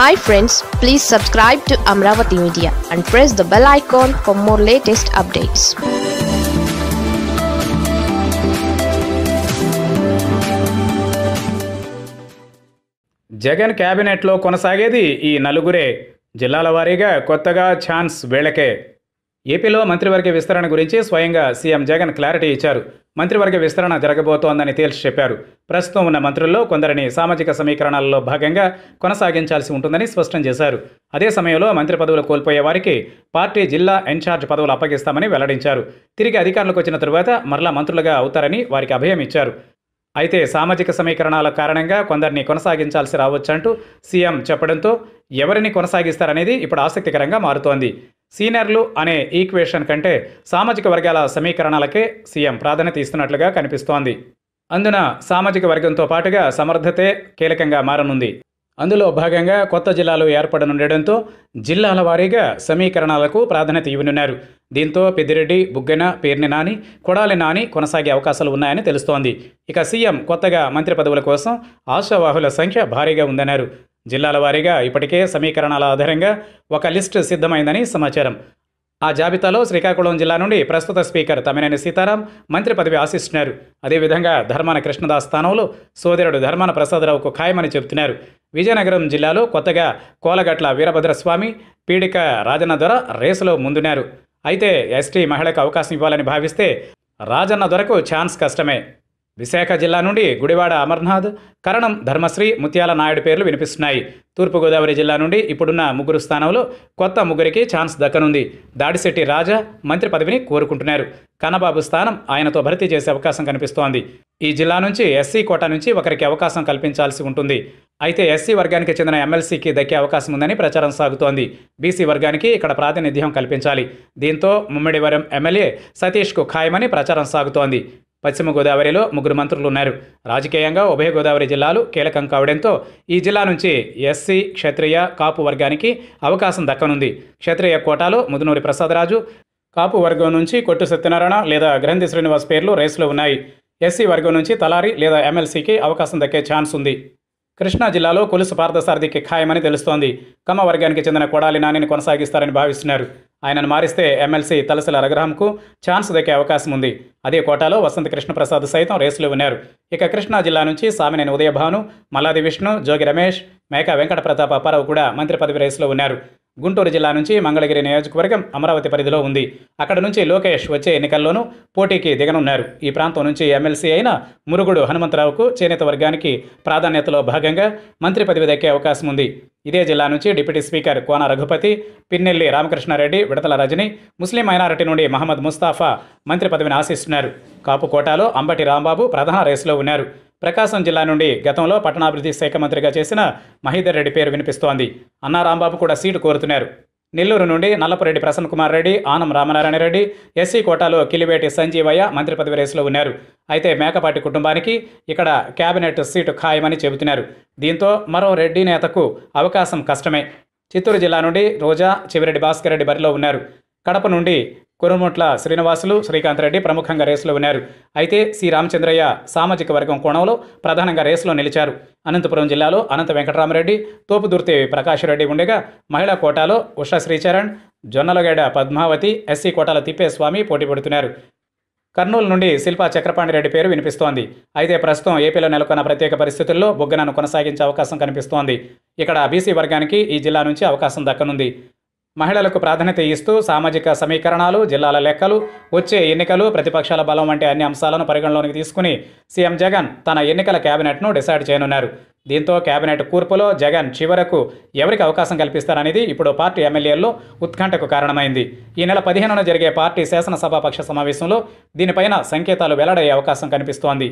hi friends please subscribe to Amaravati media and press the bell icon for more latest updates Jagan క్యాబినెట్లో కొనసాగేది ఈ నలుగురే జిల్లాల వారీగా కొత్తగా ఛాన్స్ వేళకే ఏపీలో మంత్రివర్గ విస్తరణ గురించి స్వయంగా సీఎం జగన్ క్లారిటీ ఇచ్చారు మంత్రివర్గ విస్తరణ జరగబోతోందని తేల్చి చెప్పారు ప్రస్తుతం ఉన్న మంత్రుల్లో కొందరిని సామాజిక సమీకరణాలలో భాగంగా కొనసాగించాల్సి ఉంటుందని స్పష్టం చేశారు అదే సమయంలో మంత్రి పదవులు కోల్పోయే వారికి పార్టీ జిల్లా ఇన్ఛార్జ్ పదవులు అప్పగిస్తామని వెల్లడించారు తిరిగి అధికారులకు వచ్చిన తరువాత మరలా మంత్రులుగా అవుతారని వారికి అభయం ఇచ్చారు అయితే సామాజిక సమీకరణాల కారణంగా కొందరిని కొనసాగించాల్సి రావచ్చంటూ సీఎం చెప్పడంతో ఎవరిని కొనసాగిస్తారనేది ఇప్పుడు ఆసక్తికరంగా మారుతోంది సీనియర్లు అనే ఈక్వేషన్ కంటే సామాజిక వర్గాల సమీకరణాలకే సీఎం ప్రాధాన్యత ఇస్తున్నట్లుగా కనిపిస్తోంది అందున సామాజిక వర్గంతో పాటుగా సమర్థతే కీలకంగా మారనుంది అందులో భాగంగా కొత్త జిల్లాలు ఏర్పడనుండటంతో జిల్లాల వారీగా సమీకరణాలకు ప్రాధాన్యత ఇవ్వనున్నారు దీంతో పెద్దిరెడ్డి బుగ్గన పేర్ని నాని కొడాలి నాని కొనసాగే అవకాశాలు ఉన్నాయని తెలుస్తోంది ఇక సీఎం కొత్తగా మంత్రి పదవుల కోసం ఆశావాహుల సంఖ్య భారీగా ఉందన్నారు జిల్లాల వారీగా ఇప్పటికే సమీకరణాల ఆధారంగా ఒక లిస్టు సిద్ధమైందని సమాచారం ఆ జాబితాలో శ్రీకాకుళం జిల్లా నుండి ప్రస్తుత స్పీకర్ తమ్మినేని సీతారాం మంత్రి పదవి ఆశిస్తున్నారు అదేవిధంగా ధర్మాన కృష్ణదాస్ స్థానంలో సోదరుడు ధర్మాన ప్రసాదరావుకు ఖాయమని చెబుతున్నారు విజయనగరం జిల్లాలో కొత్తగా కోలగట్ల వీరభద్రస్వామి పీడిక రాజన్న దొర రేసులో ముందున్నారు అయితే ఎస్టీ మహిళకు అవకాశం ఇవ్వాలని భావిస్తే రాజన్న దొరకు ఛాన్స్ కష్టమే విశాఖ జిల్లా నుండి గుడివాడ అమర్నాథ్ కరణం ధర్మశ్రీ ముత్యాల నాయుడు పేర్లు వినిపిస్తున్నాయి తూర్పుగోదావరి జిల్లా నుండి ఇప్పుడున్న ముగ్గురు స్థానంలో కొత్త ముగ్గురికి ఛాన్స్ దక్కనుంది దాడిశెట్టి రాజా మంత్రి పదవిని కోరుకుంటున్నారు కన్నబాబు స్థానం ఆయనతో భర్తీ చేసే అవకాశం కనిపిస్తోంది ఈ జిల్లా నుంచి ఎస్సీ కోటా నుంచి ఒకరికి అవకాశం కల్పించాల్సి ఉంటుంది అయితే ఎస్సీ వర్గానికి చెందిన ఎమ్మెల్సీకి దక్కే అవకాశం ఉందని ప్రచారం సాగుతోంది బీసీ వర్గానికి ఇక్కడ ప్రాతినిధ్యం కల్పించాలి దీంతో ముమ్మిడివరం ఎమ్మెల్యే సతీష్కు ఖాయమని ప్రచారం సాగుతోంది పశ్చిమ గోదావరిలో ముగ్గురు మంత్రులు ఉన్నారు రాజకీయంగా ఉభయ గోదావరి జిల్లాలు కీలకం కావడంతో ఈ జిల్లా నుంచి ఎస్సీ క్షత్రియ కాపు వర్గానికి అవకాశం దక్కనుంది క్షత్రియ కోటాలో ముదునూరి ప్రసాదరాజు కాపు వర్గం నుంచి కొట్టు సత్యనారాయణ లేదా గ్రంథి శ్రీనివాస్ పేర్లు రేసులో ఉన్నాయి ఎస్సీ వర్గం నుంచి తలారి లేదా ఎమ్మెల్సీకి అవకాశం దక్కే ఛాన్స్ ఉంది కృష్ణా జిల్లాలో కొలుసు పార్థసారథికి ఖాయమని తెలుస్తోంది కమ్మ వర్గానికి చెందిన కొడాలి నానిని కొనసాగిస్తారని భావిస్తున్నారు ఆయనను మారిస్తే ఎమ్మెల్సీ తలసల రఘురామ్కు ఛాన్స్ దక్కే అవకాశం ఉంది అదే కోటాలో వసంత కృష్ణప్రసాద్ సైతం రేసులో ఉన్నారు ఇక కృష్ణా జిల్లా నుంచి సామినేని ఉదయభాను మల్లాది విష్ణు జోగి రమేష్ మేకా వెంకట ప్రతాప్ అప్పారావు కూడా మంత్రి పదవి రేసులో ఉన్నారు గుంటూరు జిల్లా నుంచి మంగళగిరి నియోజకవర్గం అమరావతి పరిధిలో ఉంది అక్కడ నుంచి లోకేష్ వచ్చే ఎన్నికల్లోనూ పోటీకి దిగనున్నారు ఈ ప్రాంతం నుంచి ఎమ్మెల్సీ అయిన మురుగుడు హనుమంతరావుకు చేనేత వర్గానికి ప్రాధాన్యతలో భాగంగా మంత్రి పదవి దక్కే అవకాశం ఉంది ఇదే జిల్లా నుంచి డిప్యూటీ స్పీకర్ కోన రఘుపతి పిన్నెల్లి రామకృష్ణారెడ్డి విడతల రజని ముస్లిం మైనారిటీ నుండి మహమ్మద్ ముస్తాఫా మంత్రి పదవిని ఆశిస్తున్నారు కాపు కోటాలో అంబటి రాంబాబు ప్రధాన రేసులో ఉన్నారు ప్రకాశం జిల్లా నుండి గతంలో పట్టణాభివృద్ధి శాఖ మంత్రిగా చేసిన మహీధర్ రెడ్డి పేరు వినిపిస్తోంది అన్నా రాంబాబు కూడా సీటు కోరుతున్నారు నెల్లూరు నుండి నల్లపురెడ్డి ప్రసన్న కుమార్ రెడ్డి ఆనం రామనారాయణ రెడ్డి ఎస్సీ కోటాలో కిలివేటి సంజీవయ్య మంత్రి పదవి రేసులో ఉన్నారు అయితే మేకపాటి కుటుంబానికి ఇక్కడ కేబినెట్ సీటు ఖాయమని చెబుతున్నారు దీంతో మరో రెడ్డి నేతకు అవకాశం కష్టమే చిత్తూరు జిల్లా నుండి రోజా చివిరెడ్డి భాస్కర్ రెడ్డి బరిలో ఉన్నారు కడప నుండి కురుమొట్ల శ్రీనివాసులు శ్రీకాంత్ రెడ్డి ప్రముఖంగా రేసులో ఉన్నారు అయితే సి రామచంద్రయ్య సామాజిక వర్గం కోణంలో ప్రధానంగా రేసులో నిలిచారు అనంతపురం జిల్లాలో అనంత వెంకటరామరెడ్డి తోపుదుర్తి ప్రకాష్ రెడ్డి ఉండగా మహిళా కోటాలో ఉషా శ్రీచరణ్ జొన్నలగేడ పద్మావతి ఎస్సీ కోటాల తిప్పేస్వామి పోటీ పడుతున్నారు కర్నూలు నుండి శిల్పా చక్రపాణిరెడ్డి పేరు వినిపిస్తోంది అయితే ప్రస్తుతం ఏపీలో నెలకొన్న ప్రత్యేక పరిస్థితుల్లో బొగ్గనను కొనసాగించే అవకాశం కనిపిస్తోంది ఇక్కడ బీసీ వర్గానికి ఈ జిల్లా నుంచి అవకాశం దక్కనుంది మహిళలకు ప్రాధాన్యత ఇస్తూ సామాజిక సమీకరణాలు జిల్లాల లెక్కలు వచ్చే ఎన్నికలు ప్రతిపక్షాల బలం వంటి అన్ని అంశాలను పరిగణలోకి తీసుకుని సీఎం జగన్ తన ఎన్నికల కేబినెట్ను డిసైడ్ చేయనున్నారు దీంతో కేబినెట్ కూర్పులో జగన్ చివరకు ఎవరికి అవకాశం కల్పిస్తారనేది ఇప్పుడు పార్టీ ఎమ్మెల్యేల్లో ఉత్కంఠకు కారణమైంది ఈ నెల పదిహేనున జరిగే పార్టీ శాసనసభాపక్ష సమావేశంలో దీనిపైన సంకేతాలు వెల్లడయ్యే అవకాశం కనిపిస్తోంది